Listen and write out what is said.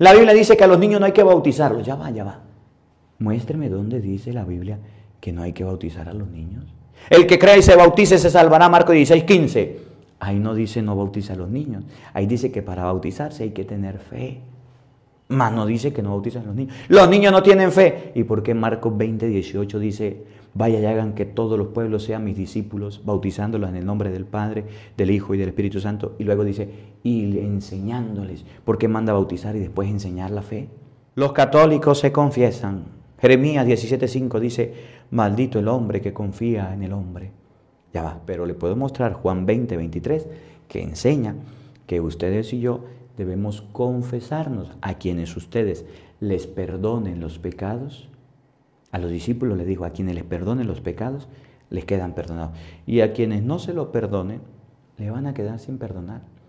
La Biblia dice que a los niños no hay que bautizarlos. Ya va, ya va. Muéstreme dónde dice la Biblia que no hay que bautizar a los niños. El que cree y se bautice se salvará, Marco 16, 15. Ahí no dice no bautiza a los niños. Ahí dice que para bautizarse hay que tener fe. Mas no dice que no bautizan los niños. Los niños no tienen fe. ¿Y por qué Marcos 20, 18 dice, vaya y hagan que todos los pueblos sean mis discípulos, bautizándolos en el nombre del Padre, del Hijo y del Espíritu Santo? Y luego dice, y enseñándoles. ¿Por qué manda bautizar y después enseñar la fe? Los católicos se confiesan. Jeremías 5 dice, maldito el hombre que confía en el hombre. Ya va, pero le puedo mostrar Juan 20, 23, que enseña que ustedes y yo debemos confesarnos a quienes ustedes les perdonen los pecados. A los discípulos les dijo, a quienes les perdonen los pecados, les quedan perdonados. Y a quienes no se lo perdonen, le van a quedar sin perdonar.